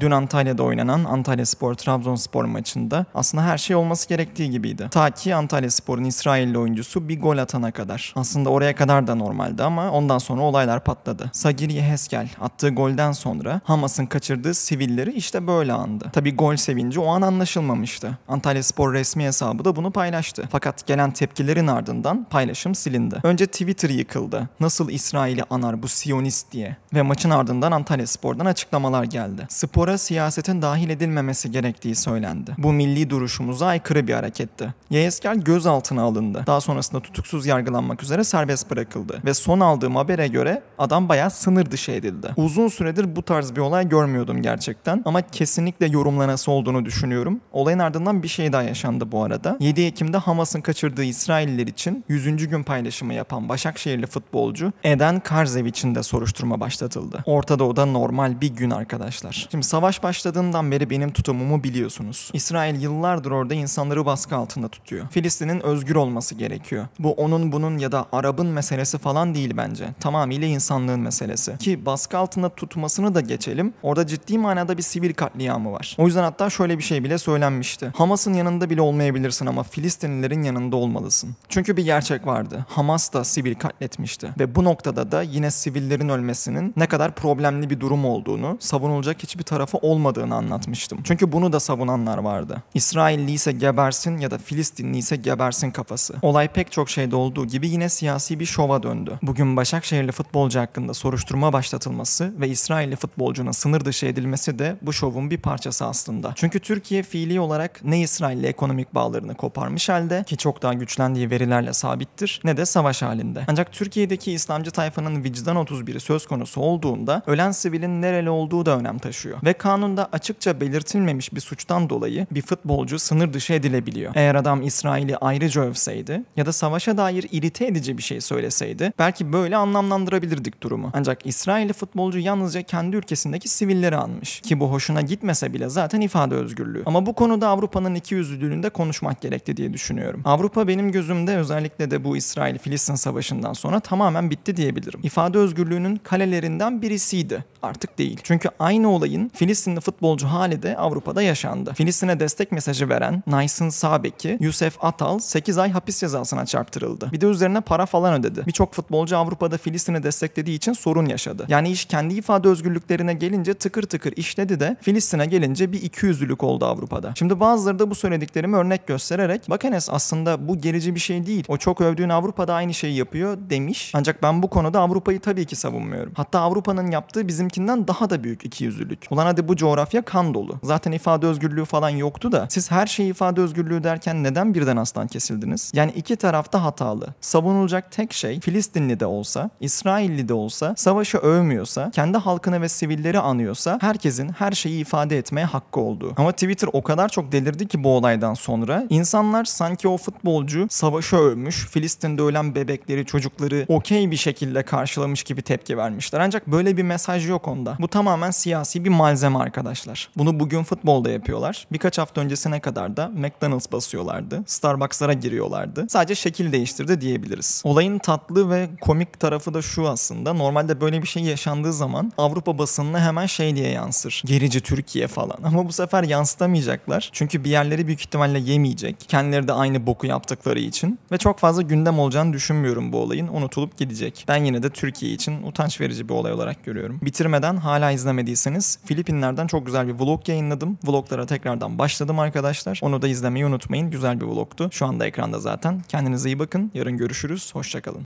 dün Antalya'da oynanan Antalya Spor Trabzonspor maçında aslında her şey olması gerektiği gibiydi. Ta ki Antalya Spor'un İsrailli oyuncusu bir gol atana kadar. Aslında oraya kadar da normaldi ama ondan sonra olaylar patladı. Sagir Yeheskel attığı golden sonra Hamas'ın kaçırdığı sivilleri işte böyle andı. Tabi gol sevinci o an anlaşılmamıştı. Antalya Spor resmi hesabı da bunu paylaştı. Fakat gelen tepkilerin ardından paylaşım silindi. Önce Twitter yıkıldı. Nasıl İsrail'i anar bu Siyonist diye. Ve maçın ardından Antalya Spor'dan açıklamalar geldi. Spora konulara siyasetin dahil edilmemesi gerektiği söylendi. Bu milli duruşumuza aykırı bir hareketti. Yayeskel gözaltına alındı. Daha sonrasında tutuksuz yargılanmak üzere serbest bırakıldı. Ve son aldığım habere göre adam bayağı sınır dışı edildi. Uzun süredir bu tarz bir olay görmüyordum gerçekten ama kesinlikle yorumlanası olduğunu düşünüyorum. Olayın ardından bir şey daha yaşandı bu arada. 7 Ekim'de Hamas'ın kaçırdığı İsrailler için 100. gün paylaşımı yapan Başakşehirli futbolcu Eden Karzev için de soruşturma başlatıldı. Orta Doğu'da normal bir gün arkadaşlar. Şimdi sabah Savaş başladığından beri benim tutumumu biliyorsunuz. İsrail yıllardır orada insanları baskı altında tutuyor. Filistin'in özgür olması gerekiyor. Bu onun bunun ya da Arap'ın meselesi falan değil bence. Tamamıyla insanlığın meselesi. Ki baskı altında tutmasını da geçelim. Orada ciddi manada bir sivil katliamı var. O yüzden hatta şöyle bir şey bile söylenmişti. Hamas'ın yanında bile olmayabilirsin ama Filistinlilerin yanında olmalısın. Çünkü bir gerçek vardı. Hamas da sivil katletmişti. Ve bu noktada da yine sivillerin ölmesinin ne kadar problemli bir durum olduğunu, savunulacak hiçbir tarafı tarafı olmadığını anlatmıştım. Çünkü bunu da savunanlar vardı. İsrailli ise gebersin ya da Filistinli ise gebersin kafası. Olay pek çok şeyde olduğu gibi yine siyasi bir şova döndü. Bugün Başakşehirli futbolcu hakkında soruşturma başlatılması ve İsrailli futbolcunun sınır dışı edilmesi de bu şovun bir parçası aslında. Çünkü Türkiye fiili olarak ne İsrail'le ekonomik bağlarını koparmış halde ki çok daha güçlendiği verilerle sabittir ne de savaş halinde. Ancak Türkiye'deki İslamcı tayfanın vicdan 31'i söz konusu olduğunda ölen sivilin nereli olduğu da önem taşıyor. Ve ve kanunda açıkça belirtilmemiş bir suçtan dolayı bir futbolcu sınır dışı edilebiliyor. Eğer adam İsrail'i ayrıca övseydi ya da savaşa dair irite edici bir şey söyleseydi belki böyle anlamlandırabilirdik durumu. Ancak İsrail'i futbolcu yalnızca kendi ülkesindeki sivilleri anmış. Ki bu hoşuna gitmese bile zaten ifade özgürlüğü. Ama bu konuda Avrupa'nın iki yüzlülüğünde konuşmak gerekti diye düşünüyorum. Avrupa benim gözümde özellikle de bu İsrail-Filistin savaşından sonra tamamen bitti diyebilirim. İfade özgürlüğünün kalelerinden birisiydi. Artık değil. Çünkü aynı olayın Filistinli futbolcu hali de Avrupa'da yaşandı. Filistin'e destek mesajı veren Nice'ın Sabek'i Yusuf Atal 8 ay hapis cezasına çarptırıldı. Bir de üzerine para falan ödedi. Birçok futbolcu Avrupa'da Filistin'i desteklediği için sorun yaşadı. Yani iş kendi ifade özgürlüklerine gelince tıkır tıkır işledi de Filistin'e gelince bir iki yüzlülük oldu Avrupa'da. Şimdi bazıları da bu söylediklerimi örnek göstererek bak aslında bu gerici bir şey değil. O çok övdüğün Avrupa'da aynı şeyi yapıyor demiş. Ancak ben bu konuda Avrupa'yı tabii ki savunmuyorum. Hatta Avrupa'nın yaptığı bizimkinden daha da büyük iki yüzlülük. Ulan hadi bu coğrafya kan dolu. Zaten ifade özgürlüğü falan yoktu da siz her şeyi ifade özgürlüğü derken neden birden aslan kesildiniz? Yani iki tarafta hatalı. Savunulacak tek şey Filistinli de olsa, İsrailli de olsa, savaşı övmüyorsa, kendi halkını ve sivilleri anıyorsa herkesin her şeyi ifade etmeye hakkı olduğu. Ama Twitter o kadar çok delirdi ki bu olaydan sonra insanlar sanki o futbolcu savaşı övmüş, Filistin'de ölen bebekleri, çocukları okey bir şekilde karşılamış gibi tepki vermişler. Ancak böyle bir mesaj yok onda. Bu tamamen siyasi bir malzeme benzeme arkadaşlar. Bunu bugün futbolda yapıyorlar. Birkaç hafta öncesine kadar da McDonald's basıyorlardı. Starbucks'lara giriyorlardı. Sadece şekil değiştirdi diyebiliriz. Olayın tatlı ve komik tarafı da şu aslında. Normalde böyle bir şey yaşandığı zaman Avrupa basınına hemen şey diye yansır. Gerici Türkiye falan. Ama bu sefer yansıtamayacaklar. Çünkü bir yerleri büyük ihtimalle yemeyecek. Kendileri de aynı boku yaptıkları için. Ve çok fazla gündem olacağını düşünmüyorum bu olayın. Unutulup gidecek. Ben yine de Türkiye için utanç verici bir olay olarak görüyorum. Bitirmeden hala izlemediyseniz Filip Filipinler'den çok güzel bir vlog yayınladım. Vloglara tekrardan başladım arkadaşlar. Onu da izlemeyi unutmayın. Güzel bir vlogtu. Şu anda ekranda zaten. Kendinize iyi bakın. Yarın görüşürüz. Hoşçakalın.